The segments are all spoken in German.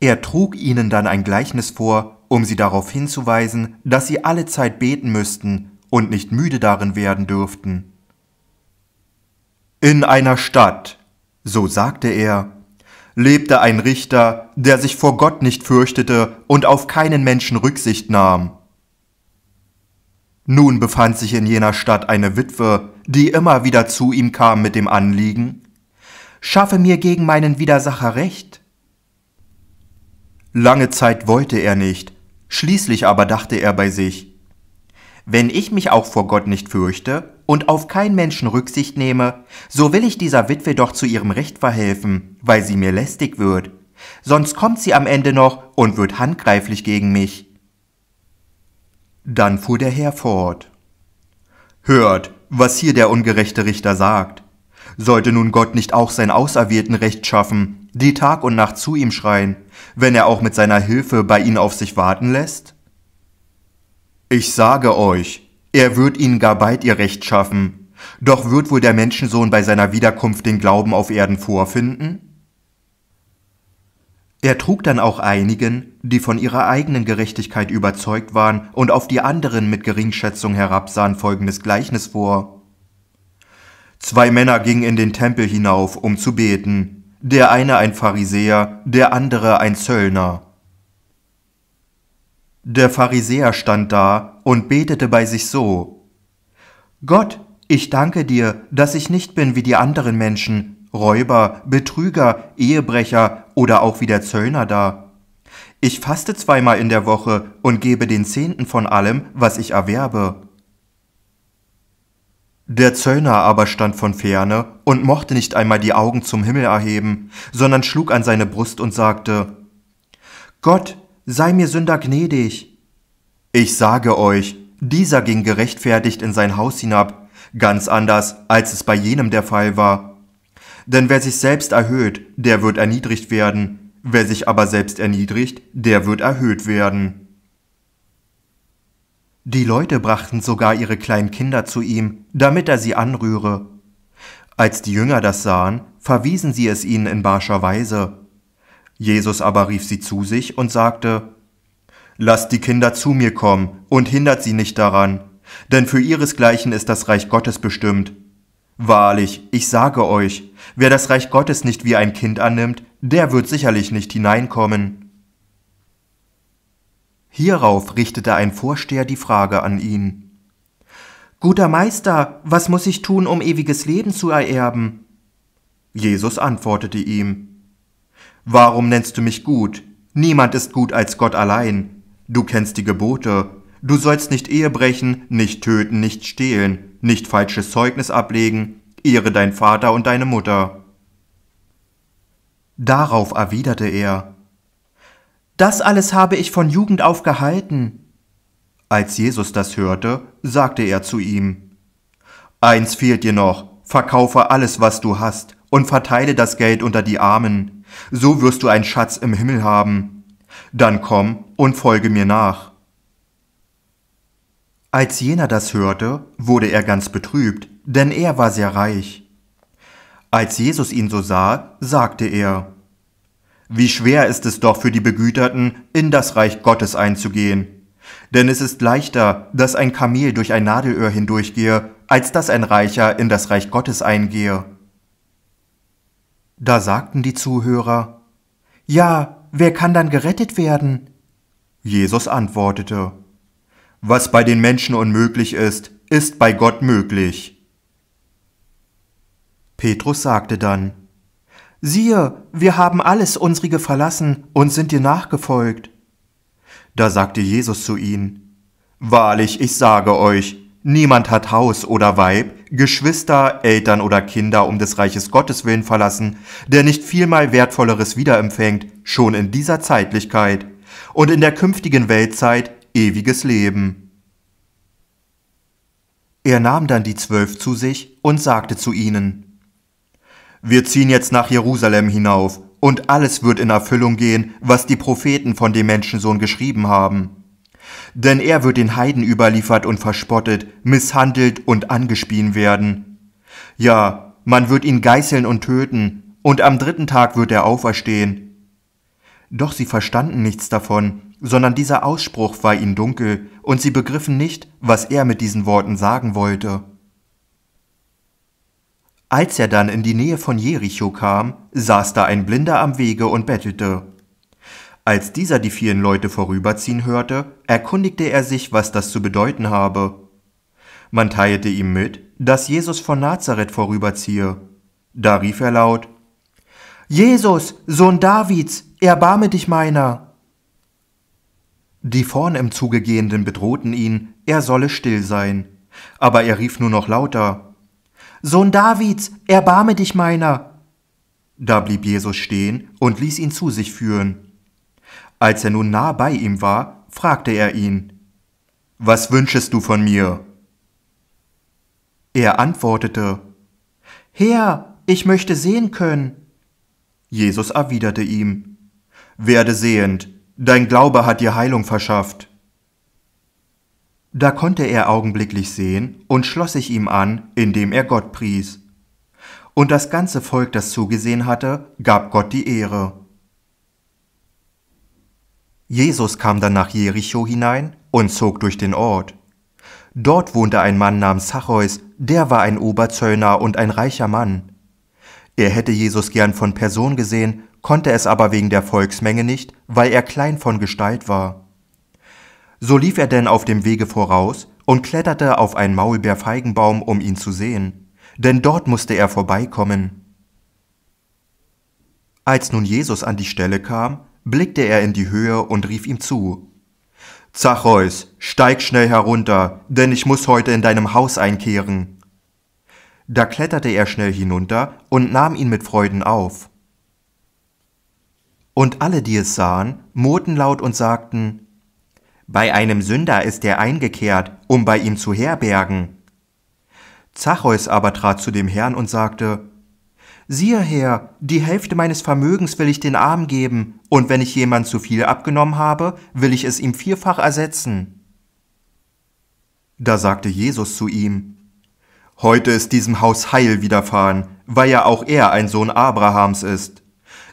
Er trug ihnen dann ein Gleichnis vor, um sie darauf hinzuweisen, dass sie alle Zeit beten müssten und nicht müde darin werden dürften. In einer Stadt, so sagte er, lebte ein Richter, der sich vor Gott nicht fürchtete und auf keinen Menschen Rücksicht nahm. Nun befand sich in jener Stadt eine Witwe, die immer wieder zu ihm kam mit dem Anliegen Schaffe mir gegen meinen Widersacher Recht, Lange Zeit wollte er nicht, schließlich aber dachte er bei sich, wenn ich mich auch vor Gott nicht fürchte und auf keinen Menschen Rücksicht nehme, so will ich dieser Witwe doch zu ihrem Recht verhelfen, weil sie mir lästig wird, sonst kommt sie am Ende noch und wird handgreiflich gegen mich. Dann fuhr der Herr fort. Hört, was hier der ungerechte Richter sagt. Sollte nun Gott nicht auch sein Auserwählten Recht schaffen, die Tag und Nacht zu ihm schreien, wenn er auch mit seiner Hilfe bei ihnen auf sich warten lässt? Ich sage euch, er wird ihnen gar bald ihr Recht schaffen, doch wird wohl der Menschensohn bei seiner Wiederkunft den Glauben auf Erden vorfinden? Er trug dann auch einigen, die von ihrer eigenen Gerechtigkeit überzeugt waren und auf die anderen mit Geringschätzung herabsahen, folgendes Gleichnis vor. Zwei Männer gingen in den Tempel hinauf, um zu beten, der eine ein Pharisäer, der andere ein Zöllner. Der Pharisäer stand da und betete bei sich so Gott, ich danke dir, dass ich nicht bin wie die anderen Menschen, Räuber, Betrüger, Ehebrecher oder auch wie der Zöllner da. Ich faste zweimal in der Woche und gebe den Zehnten von allem, was ich erwerbe. Der Zöllner aber stand von ferne und mochte nicht einmal die Augen zum Himmel erheben, sondern schlug an seine Brust und sagte, Gott, sei mir Sünder gnädig. Ich sage euch, dieser ging gerechtfertigt in sein Haus hinab, ganz anders, als es bei jenem der Fall war. Denn wer sich selbst erhöht, der wird erniedrigt werden, wer sich aber selbst erniedrigt, der wird erhöht werden. Die Leute brachten sogar ihre kleinen Kinder zu ihm, damit er sie anrühre. Als die Jünger das sahen, verwiesen sie es ihnen in barscher Weise. Jesus aber rief sie zu sich und sagte, Lasst die Kinder zu mir kommen und hindert sie nicht daran, denn für ihresgleichen ist das Reich Gottes bestimmt. Wahrlich, ich sage euch, wer das Reich Gottes nicht wie ein Kind annimmt, der wird sicherlich nicht hineinkommen. Hierauf richtete ein Vorsteher die Frage an ihn. Guter Meister, was muss ich tun, um ewiges Leben zu ererben? Jesus antwortete ihm Warum nennst du mich gut? Niemand ist gut als Gott allein. Du kennst die Gebote. Du sollst nicht Ehe brechen, nicht töten, nicht stehlen, nicht falsches Zeugnis ablegen, ehre dein Vater und deine Mutter. Darauf erwiderte er das alles habe ich von Jugend auf gehalten. Als Jesus das hörte, sagte er zu ihm, Eins fehlt dir noch, verkaufe alles, was du hast, und verteile das Geld unter die Armen, so wirst du einen Schatz im Himmel haben. Dann komm und folge mir nach. Als jener das hörte, wurde er ganz betrübt, denn er war sehr reich. Als Jesus ihn so sah, sagte er, wie schwer ist es doch für die Begüterten, in das Reich Gottes einzugehen. Denn es ist leichter, dass ein Kamel durch ein Nadelöhr hindurchgehe, als dass ein Reicher in das Reich Gottes eingehe. Da sagten die Zuhörer, Ja, wer kann dann gerettet werden? Jesus antwortete, Was bei den Menschen unmöglich ist, ist bei Gott möglich. Petrus sagte dann, siehe, wir haben alles unsrige verlassen und sind dir nachgefolgt. Da sagte Jesus zu ihnen, Wahrlich, ich sage euch, niemand hat Haus oder Weib, Geschwister, Eltern oder Kinder um des Reiches Gottes willen verlassen, der nicht vielmal wertvolleres wiederempfängt, schon in dieser Zeitlichkeit und in der künftigen Weltzeit ewiges Leben. Er nahm dann die Zwölf zu sich und sagte zu ihnen, wir ziehen jetzt nach Jerusalem hinauf, und alles wird in Erfüllung gehen, was die Propheten von dem Menschensohn geschrieben haben. Denn er wird den Heiden überliefert und verspottet, misshandelt und angespien werden. Ja, man wird ihn geißeln und töten, und am dritten Tag wird er auferstehen. Doch sie verstanden nichts davon, sondern dieser Ausspruch war ihnen dunkel, und sie begriffen nicht, was er mit diesen Worten sagen wollte. Als er dann in die Nähe von Jericho kam, saß da ein Blinder am Wege und bettelte. Als dieser die vielen Leute vorüberziehen hörte, erkundigte er sich, was das zu bedeuten habe. Man teilte ihm mit, dass Jesus von Nazareth vorüberziehe. Da rief er laut Jesus, Sohn Davids, erbarme dich meiner. Die vorn im Zuge gehenden bedrohten ihn, er solle still sein, aber er rief nur noch lauter Sohn Davids, erbarme dich meiner. Da blieb Jesus stehen und ließ ihn zu sich führen. Als er nun nah bei ihm war, fragte er ihn, Was wünschest du von mir? Er antwortete, Herr, ich möchte sehen können. Jesus erwiderte ihm, Werde sehend, dein Glaube hat dir Heilung verschafft. Da konnte er augenblicklich sehen und schloss sich ihm an, indem er Gott pries. Und das ganze Volk, das zugesehen hatte, gab Gott die Ehre. Jesus kam dann nach Jericho hinein und zog durch den Ort. Dort wohnte ein Mann namens Zachäus, der war ein Oberzöllner und ein reicher Mann. Er hätte Jesus gern von Person gesehen, konnte es aber wegen der Volksmenge nicht, weil er klein von Gestalt war. So lief er denn auf dem Wege voraus und kletterte auf einen Maulbeerfeigenbaum, um ihn zu sehen, denn dort musste er vorbeikommen. Als nun Jesus an die Stelle kam, blickte er in die Höhe und rief ihm zu. Zachäus, steig schnell herunter, denn ich muss heute in deinem Haus einkehren. Da kletterte er schnell hinunter und nahm ihn mit Freuden auf. Und alle, die es sahen, murrten laut und sagten, bei einem Sünder ist er eingekehrt, um bei ihm zu herbergen. Zachäus aber trat zu dem Herrn und sagte, Siehe Herr, die Hälfte meines Vermögens will ich den Armen geben, und wenn ich jemand zu viel abgenommen habe, will ich es ihm vierfach ersetzen. Da sagte Jesus zu ihm, Heute ist diesem Haus Heil widerfahren, weil ja auch er ein Sohn Abrahams ist.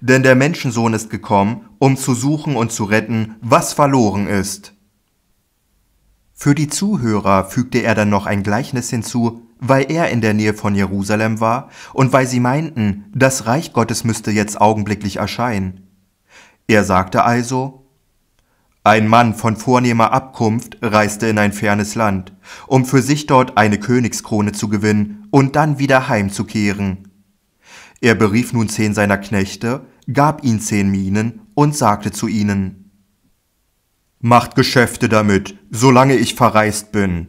Denn der Menschensohn ist gekommen, um zu suchen und zu retten, was verloren ist. Für die Zuhörer fügte er dann noch ein Gleichnis hinzu, weil er in der Nähe von Jerusalem war und weil sie meinten, das Reich Gottes müsste jetzt augenblicklich erscheinen. Er sagte also, ein Mann von vornehmer Abkunft reiste in ein fernes Land, um für sich dort eine Königskrone zu gewinnen und dann wieder heimzukehren. Er berief nun zehn seiner Knechte, gab ihnen zehn Minen und sagte zu ihnen, macht Geschäfte damit, solange ich verreist bin.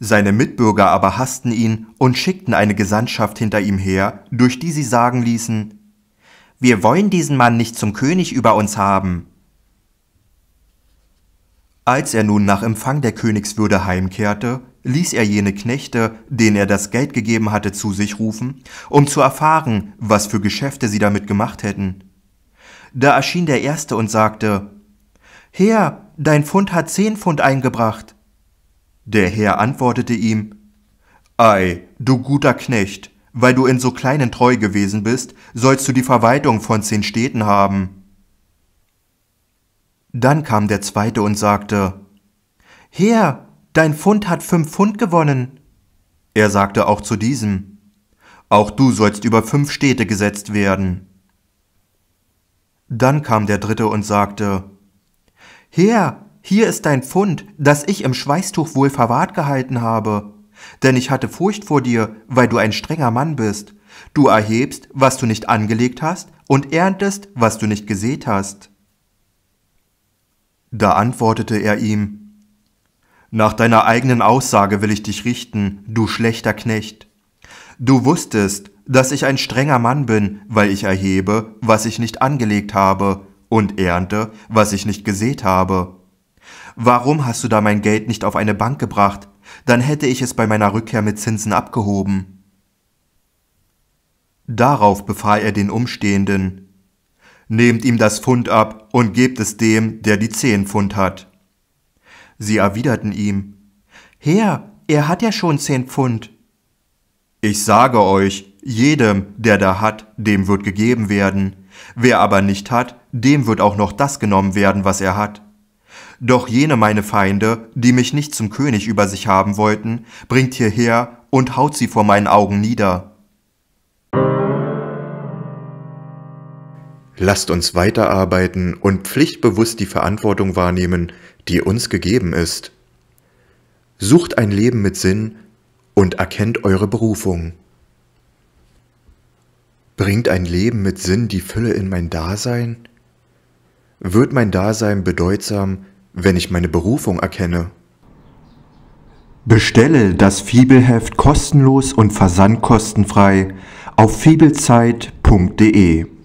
Seine Mitbürger aber hassten ihn und schickten eine Gesandtschaft hinter ihm her, durch die sie sagen ließen, Wir wollen diesen Mann nicht zum König über uns haben. Als er nun nach Empfang der Königswürde heimkehrte, ließ er jene Knechte, denen er das Geld gegeben hatte, zu sich rufen, um zu erfahren, was für Geschäfte sie damit gemacht hätten. Da erschien der erste und sagte, Herr, dein Pfund hat zehn Pfund eingebracht. Der Herr antwortete ihm, Ei, du guter Knecht, weil du in so kleinen treu gewesen bist, sollst du die Verwaltung von zehn Städten haben. Dann kam der zweite und sagte, Herr, dein Pfund hat fünf Pfund gewonnen. Er sagte auch zu diesem, Auch du sollst über fünf Städte gesetzt werden. Dann kam der dritte und sagte, Herr, hier ist dein Pfund, das ich im Schweißtuch wohl verwahrt gehalten habe. Denn ich hatte Furcht vor dir, weil du ein strenger Mann bist. Du erhebst, was du nicht angelegt hast, und erntest, was du nicht gesät hast. Da antwortete er ihm, Nach deiner eigenen Aussage will ich dich richten, du schlechter Knecht. Du wusstest, dass ich ein strenger Mann bin, weil ich erhebe, was ich nicht angelegt habe, und ernte, was ich nicht gesät habe. Warum hast du da mein Geld nicht auf eine Bank gebracht? Dann hätte ich es bei meiner Rückkehr mit Zinsen abgehoben. Darauf befahl er den Umstehenden, Nehmt ihm das Pfund ab und gebt es dem, der die zehn Pfund hat. Sie erwiderten ihm, Herr, er hat ja schon zehn Pfund. Ich sage euch, jedem, der da hat, dem wird gegeben werden, Wer aber nicht hat, dem wird auch noch das genommen werden, was er hat. Doch jene meine Feinde, die mich nicht zum König über sich haben wollten, bringt hierher und haut sie vor meinen Augen nieder. Lasst uns weiterarbeiten und pflichtbewusst die Verantwortung wahrnehmen, die uns gegeben ist. Sucht ein Leben mit Sinn und erkennt eure Berufung. Bringt ein Leben mit Sinn die Fülle in mein Dasein? Wird mein Dasein bedeutsam, wenn ich meine Berufung erkenne? Bestelle das Fibelheft kostenlos und versandkostenfrei auf fibelzeit.de